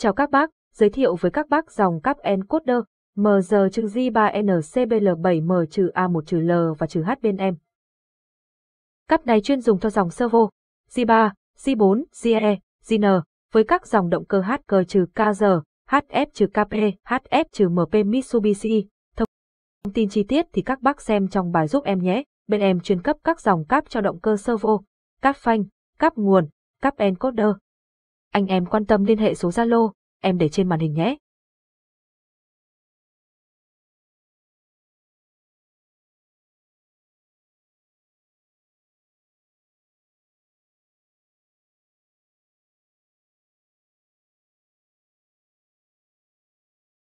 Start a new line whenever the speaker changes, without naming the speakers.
Chào các bác, giới thiệu với các bác dòng cáp encoder MG-J3NCBL7M-A1-L và trừ H bên em. Cáp này chuyên dùng cho dòng servo J3, J4, JE, JN với các dòng động cơ HK-KZ, HF-KP, HF-MP Mitsubishi. Thông tin chi tiết thì các bác xem trong bài giúp em nhé. Bên em chuyên cấp các dòng cáp cho động cơ servo, cáp phanh, cáp nguồn, cáp encoder anh em quan tâm liên hệ số
Zalo, em để trên màn hình nhé.